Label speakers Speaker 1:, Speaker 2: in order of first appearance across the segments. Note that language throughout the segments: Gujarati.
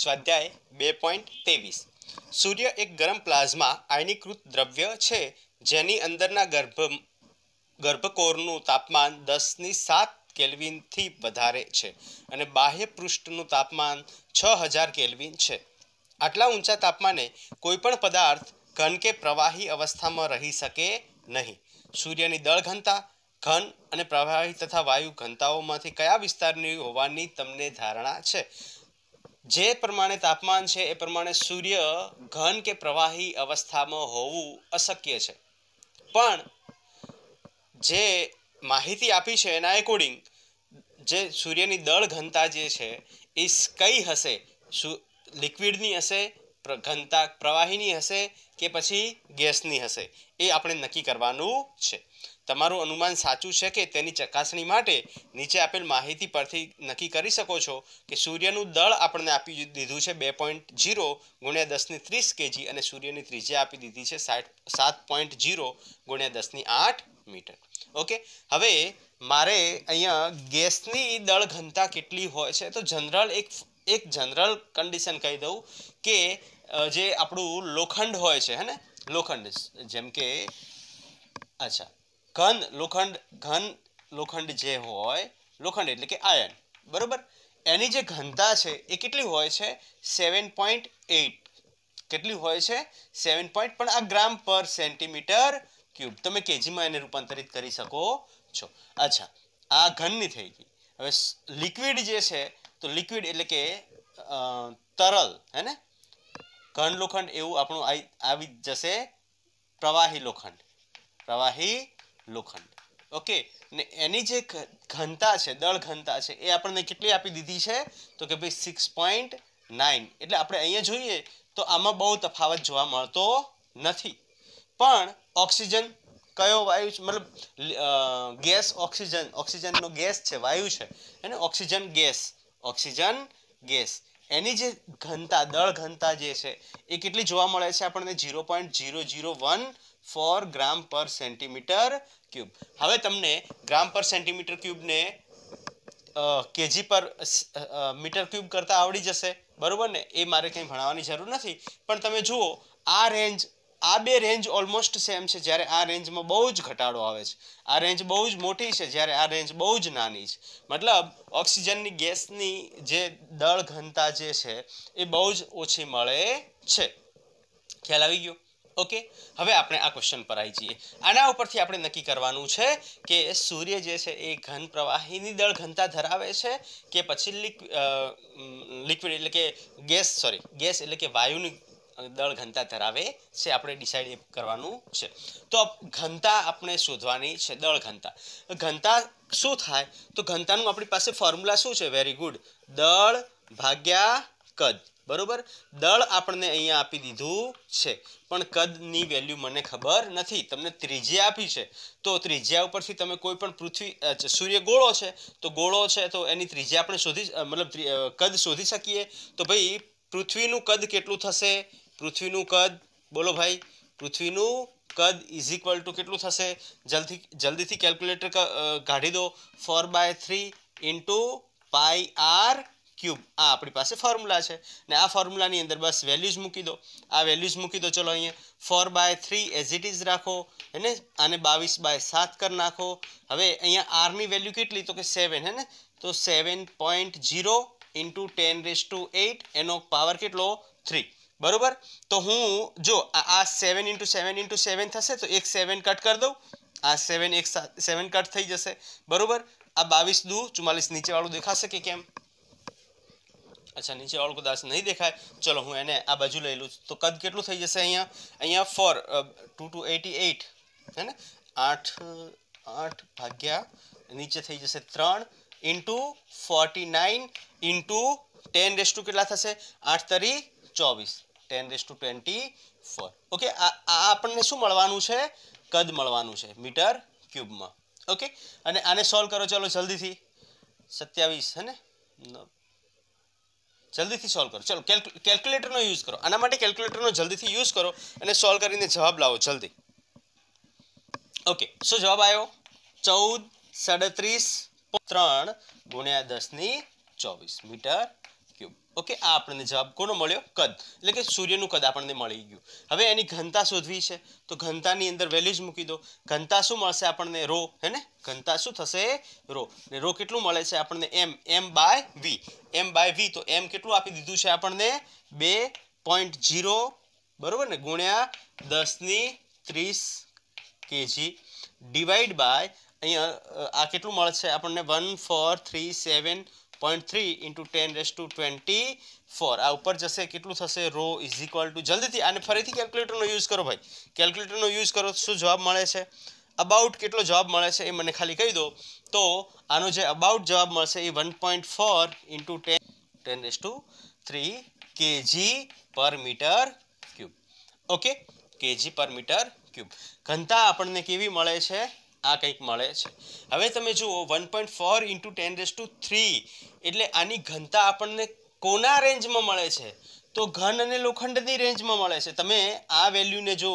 Speaker 1: સ્વાધ્યાય બે પોઈન્ટ ત્રેવીસ સૂર્ય એક ગરમ પ્લાઝમા આયનીકૃત દ્રવ્ય છે જેની અંદરના ગર્ભ ગર્ભકોરનું તાપમાન દસની સાત કેલ્વિનથી વધારે છે અને બાહ્ય પૃષ્ઠનું તાપમાન છ હજાર કેલ્વિન છે આટલા ઊંચા તાપમાને કોઈપણ પદાર્થ ઘન કે પ્રવાહી અવસ્થામાં રહી શકે નહીં સૂર્યની દળ ઘનતા ઘન અને પ્રવાહી તથા વાયુ ઘનતાઓમાંથી કયા વિસ્તારની હોવાની તમને ધારણા છે જે પ્રમાણે તાપમાન છે એ પ્રમાણે સૂર્ય ઘન કે પ્રવાહી અવસ્થામાં હોવું અશક્ય છે પણ જે માહિતી આપી છે એના એકોર્ડિંગ જે સૂર્યની દળ ઘનતા જે છે એ કઈ હશે લિક્વિડની હશે ઘનતા પ્રવાહીની હશે કે પછી ગેસની હશે એ આપણે નક્કી કરવાનું છે તમારું અનુમાન સાચું છે કે તેની ચકાસણી માટે નીચે આપેલ માહિતી પરથી નક્કી કરી શકો છો કે સૂર્યનું દળ આપણને આપી દીધું છે બે પોઈન્ટ જીરો ગુણ્યા દસની ત્રીસ કેજી અને સૂર્યની ત્રિજ્યા આપી દીધી છે સાઠ સાત પોઈન્ટ જીરો ગુણ્યા દસની આઠ મીટર ઓકે હવે મારે અહીંયા ગેસની દળ ઘનતા કેટલી હોય છે તો જનરલ એક એક જનરલ કન્ડિશન કહી દઉં કે જે આપણું લોખંડ હોય છે હે ને લોખંડ જેમ કે અચ્છા ઘન લોખંડ ઘન લોખંડ જે હોય લોખંડ એટલે કે આયન બરાબર એની જે ઘનતા છે એ કેટલી હોય છે સેવન પોઈન્ટ એઇટ કેટલી હોય છે સેવન પોઈન્ટ પણ આ ગ્રામ પર સેન્ટીમીટર ક્યુબ તમે કેજીમાં એને રૂપાંતરિત કરી શકો છો અચ્છા આ ઘનની થઈ ગઈ હવે લિક્વિડ જે છે તો લિક્વિડ એટલે કે તરલ હે ને ઘન લોખંડ એવું આપણું આવી જશે પ્રવાહી લોખંડ પ્રવાહી લોખંડ ઓકે ને એની જે ઘનતા છે દળ ઘનતા છે એ આપણને કેટલી આપી દીધી છે તો કે ભાઈ સિક્સ પોઈન્ટ નાઇન એટલે આપણે અહીંયા જોઈએ તો આમાં બહુ તફાવત જોવા મળતો નથી પણ ઓક્સિજન કયો વાયુ છે મતલબ ગેસ ઓક્સિજન ઓક્સિજનનો ગેસ છે વાયુ છે એને ઓક્સિજન ગેસ ઓક્સિજન ગેસ એની જે ઘનતા દળ ઘનતા જે છે એ કેટલી જોવા મળે છે આપણને zero point zero zero one four gram પર સેન્ટીમીટર ક્યુબ હવે તમને ગ્રામ પર સેન્ટીમીટર ક્યુબને કેજી પર મીટર ક્યુબ કરતાં આવડી જશે બરાબર ને એ મારે કંઈ ભણાવવાની જરૂર નથી પણ તમે જુઓ આ રેન્જ આ બે રેન્જ ઓલમોસ્ટ સેમ છે જ્યારે આ રેન્જમાં બહુ જ ઘટાડો આવે છે આ રેન્જ બહુ જ મોટી છે જ્યારે આ રેન્જ બહુ જ નાની છે મતલબ ઓક્સિજનની ગેસની જે દળ ઘનતા જે છે એ બહુ જ ઓછી મળે છે ખ્યાલ આવી ગયો ઓકે હવે આપણે આ ક્વેશ્ચન પર આવી જઈએ આના ઉપરથી આપણે નક્કી કરવાનું છે કે સૂર્ય જે છે એ ઘન પ્રવાહીની દળ ઘનતા ધરાવે છે કે પછી લિક્વિડ એટલે કે ગેસ સોરી ગેસ એટલે કે વાયુની દળ ઘનતા ધરાવે છે આપણે ડિસાઈડ કરવાનું છે તો ઘનતા આપણે શોધવાની છે દળ ઘનતા ઘનતા શું થાય તો ઘનતાનું આપણી પાસે ફોર્મ્યુલા શું છે વેરી ગુડ દળ ભાગ્યા કદ બરોબર દળ આપણને અહીંયા આપી દીધું છે પણ કદની વેલ્યુ મને ખબર નથી તમને ત્રિજ્યા આપી છે તો ત્રિજ્યા ઉપરથી તમે કોઈ પણ પૃથ્વી સૂર્ય ગોળો છે તો ગોળો છે તો એની ત્રિજ્યા આપણે શોધી મતલબ કદ શોધી શકીએ તો ભાઈ પૃથ્વીનું કદ કેટલું થશે પૃથ્વીનું કદ બોલો ભાઈ પૃથ્વીનું કદ ઇઝ ઇક્વલ ટુ કેટલું થશે જલ્દી જલ્દીથી કેલ્ક્યુલેટર કાઢી દો four by three into pi r cube આ આપણી પાસે ફોર્મ્યુલા છે ને આ ફોર્મ્યુલાની અંદર બસ વેલ્યુઝ મૂકી દો આ વેલ્યુઝ મૂકી દો ચલો અહીંયા four by three as it is રાખો હેને આને બાવીસ બાય સાત કરી નાખો હવે અહીંયા આરની વેલ્યુ કેટલી તો કે સેવન હેને તો seven point zero into ten raise to eight એનો પાવર કેટલો થ્રી બરોબર તો હું જો આ seven into seven into seven થશે તો એક સેવન કટ કરી દઉં આ સેવન એક સેવન કટ થઈ જશે બરોબર આ બાવીસ દુ ચુમ્માલીસ નીચેવાળું દેખાશે કે કેમ અચ્છા નીચે ઓળ કદાચ નહીં દેખાય ચલો હું એને આ બાજુ લઈ લઉં તો કદ કેટલું થઈ જશે અહીંયા અહીંયા four two two eighty eight હે ને આઠ આઠ ભાગ્યા નીચે થઈ જશે ત્રણ into forty nine into ten raise to કેટલા થશે આઠ તરી ચોવીસ ten raise to twenty four okay આ આપણને શું મળવાનું છે કદ મળવાનું છે મીટર ક્યુબમાં ઓકે અને આને સોલ્વ કરો ચલો જલ્દીથી સત્યાવીસ હે ને જલ્દીથી સોલ્વ કરો ચલો કેલ્ક્યુલેટરનો યુઝ કરો આના માટે કેલ્ક્યુલેટરનો જલ્દીથી યુઝ કરો અને સોલ્વ કરીને જવાબ લાવો જલ્દી ઓકે શું જવાબ આવ્યો ચૌદ સાડત્રીસ ત્રણ ગુણ્યા દસની ચોવીસ મીટર ઓકે આ આપણને જવાબ કોનો મળ્યો કદ એટલે કે સૂર્યનું કદ આપણને મળી ગયું હવે એની ઘનતા શોધવી છે તો ઘનતાની અંદર જ મૂકી દો ઘનતા શું મળશે આપણને રો હે ને ઘનતા શું થશે રો ને રો કેટલું મળે છે આપણને એમ એમ બાય વી એમ બાય વી તો એમ કેટલું આપી દીધું છે આપણને બે પોઈન્ટ જીરો બરાબર ને ગુણ્યા દસની ત્રીસ કેજી ડિવાઈડ બાય અહીંયા આ કેટલું મળશે આપણને one four three seven point three into ten raise to twenty four આ ઉપર જશે કેટલું થશે રો ઇઝ ઇક્વલ ટુ જલ્દીથી આને ફરીથી કેલ્ક્યુલેટરનો યુઝ કરો ભાઈ કેલ્ક્યુલેટરનો યુઝ કરો શું જવાબ મળે છે અબાઉટ કેટલો જવાબ મળે છે એ મને ખાલી કહી દો તો આનો જે અબાઉટ જવાબ મળશે એ one point four into ten ten raise to three KG પર મીટર ક્યુબ ઓકે કેજી પર મીટર ક્યુબ ઘનતા આપણને કેવી મળે છે આ કંઈક મળે છે હવે તમે જુઓ one point four into ten raise to three એટલે આની ઘનતા આપણને કોના રેન્જમાં મળે છે તો ઘન અને લોખંડની રેન્જમાં મળે છે તમે આ વેલ્યુને જો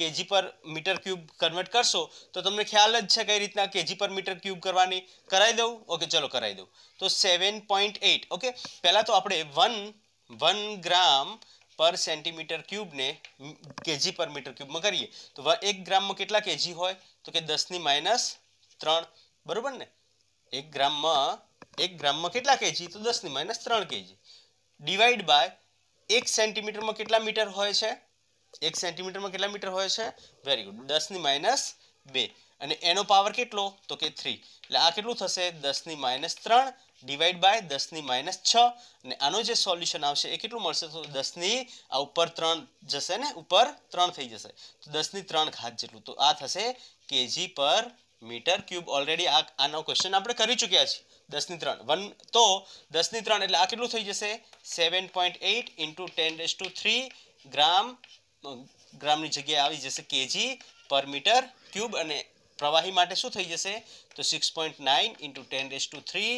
Speaker 1: કેજી પર મીટર ક્યુબ કન્વર્ટ કરશો તો તમને ખ્યાલ જ છે કઈ રીતના કેજી પર મીટર ક્યુબ કરવાની કરાવી દઉં ઓકે ચલો કરાવી દઉં તો સેવન પોઈન્ટ એઇટ ઓકે પહેલાં તો આપણે વન વન ગ્રામ પર સેન્ટીમીટર ક્યુબને કેજી પર મીટર ક્યુબમાં કરીએ તો એક ગ્રામમાં કેટલા કેજી હોય તો કે દસની માઇનસ ત્રણ બરાબર ને એક ગ્રામમાં એક ગ્રામમાં કેટલા કેજી તો દસની માઇનસ ત્રણ કેજી ડિવાઈડ બાય એક સેન્ટીમીટરમાં કેટલા મીટર હોય છે એક સેન્ટીમીટરમાં કેટલા મીટર હોય છે વેરી ગુડ દસની માઇનસ બે અને એનો પાવર કેટલો તો કે થ્રી એટલે આ કેટલું થશે દસની માઇનસ ત્રણ ડિવાઈડ બાય દસની માઇનસ છ અને આનું જે સોલ્યુશન આવશે એ કેટલું મળશે તો દસની આ ઉપર ત્રણ જશે ને ઉપર ત્રણ થઈ જશે તો દસની ત્રણ ઘાત જેટલું તો આ થશે કેજી પર મીટર ક્યુબ ઓલરેડી આ આનો ક્વેશ્ચન આપણે કરી ચૂક્યા છીએ દસની ત્રણ વન તો દસની ત્રણ એટલે આ કેટલું થઈ જશે seven point eight into ten raise to three gram ગ્રામની જગ્યાએ આવી જશે કેજી પર મીટર ક્યુબ અને પ્રવાહી માટે શું થઈ જશે તો six point nine into ten raise to three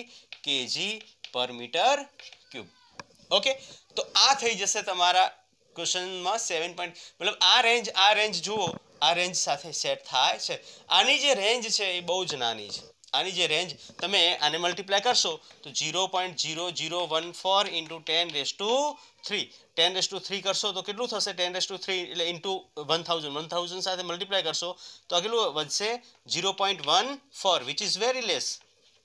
Speaker 1: KG પર મીટર ક્યુબ ઓકે તો આ થઈ જશે તમારા ક્વેશ્ચનમાં સેવન પોઈન્ટ મતલબ આ રેન્જ આ રેન્જ જુઓ આ રેન્જ સાથે સેટ થાય છે આની જે રેન્જ છે એ બહુ જ નાની છે આની જે રેન્જ તમે આને મલ્ટીપ્લાય કરશો તો zero point zero zero one four into ten raise to three ten raise to three કરશો તો કેટલું થશે ટેન રેસ ટુ થ્રી એટલે into one thousand one thousand સાથે મલ્ટીપ્લાય કરશો તો આ કેટલું વધશે zero point one four which is very less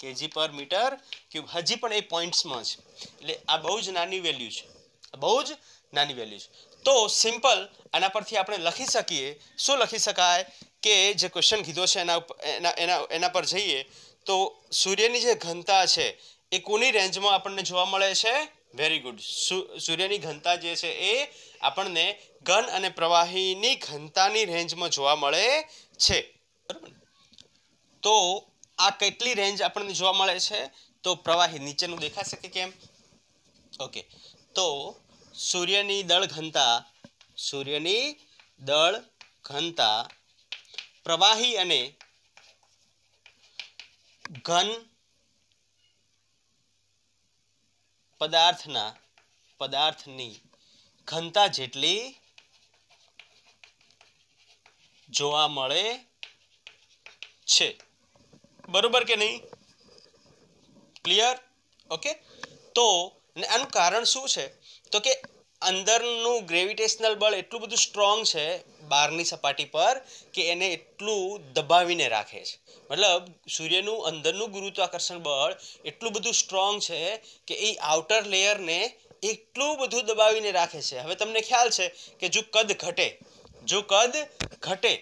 Speaker 1: KG પર મીટર ક્યુબ હજી પણ એ પોઈન્ટ્સમાં છે એટલે આ બહુ જ નાની વેલ્યુ છે બહુ જ નાની વેલ્યુ છે તો સિમ્પલ આના પરથી આપણે લખી શકીએ શું લખી શકાય કે જે ક્વેશ્ચન કીધો છે એના એના એના એના પર જઈએ તો સૂર્યની જે ઘનતા છે એ કોની રેન્જમાં આપણને જોવા મળે છે વેરી ગુડ સૂર્યની ઘનતા જે છે એ આપણને ઘન અને પ્રવાહીની ઘનતાની રેન્જમાં જોવા મળે છે બરાબર તો આ કેટલી રેન્જ આપણને જોવા મળે છે તો પ્રવાહી નીચેનું દેખાશે કે કેમ ઓકે તો સૂર્યની દળ ઘનતા સૂર્યની દળ ઘનતા પ્રવાહી અને ઘન પદાર્થના પદાર્થની ઘનતા જેટલી જોવા મળે છે બરોબર કે નહીં ક્લિયર ઓકે તો અને આનું કારણ શું છે તો કે અંદરનું ગ્રેવિટેશનલ બળ એટલું બધું સ્ટ્રોંગ છે બહારની સપાટી પર કે એને એટલું દબાવીને રાખે છે મતલબ સૂર્યનું અંદરનું ગુરુત્વાકર્ષણ બળ એટલું બધું સ્ટ્રોંગ છે કે એ આઉટર લેયરને એટલું બધું દબાવીને રાખે છે હવે તમને ખ્યાલ છે કે જો કદ ઘટે જો કદ ઘટે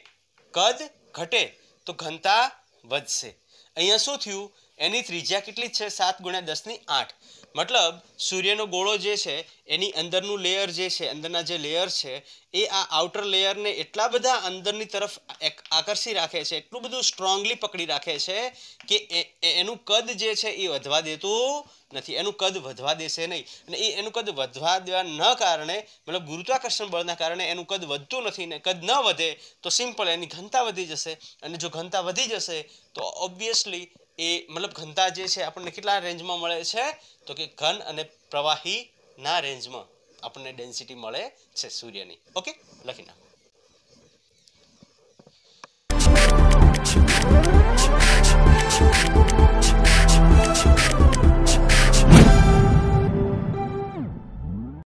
Speaker 1: કદ ઘટે તો ઘનતા વધશે અહીંયા શું થયું એની ત્રિજ્યા કેટલી છે સાત ગુણ્યા દસની આઠ મતલબ સૂર્યનો ગોળો જે છે એની અંદરનું લેયર જે છે અંદરના જે લેયર છે એ આ આઉટર લેયરને એટલા બધા અંદરની તરફ આકર્ષી રાખે છે એટલું બધું સ્ટ્રોંગલી પકડી રાખે છે કે એનું કદ જે છે એ વધવા દેતું નથી એનું કદ વધવા દેશે નહીં અને એ એનું કદ વધવા દેવા ન કારણે મતલબ ગુરુત્વાકર્ષણ બળના કારણે એનું કદ વધતું નથી ને કદ ન વધે તો સિમ્પલ એની ઘનતા વધી જશે અને જો ઘનતા વધી જશે તો ઓબ્વિયસલી એ મતલબ ઘનતા જે છે આપણને કેટલા રેન્જમાં મળે છે તો કે ઘન અને પ્રવાહીના રેન્જમાં આપણને ડેન્સિટી મળે છે સૂર્યની ઓકે લખી નાખો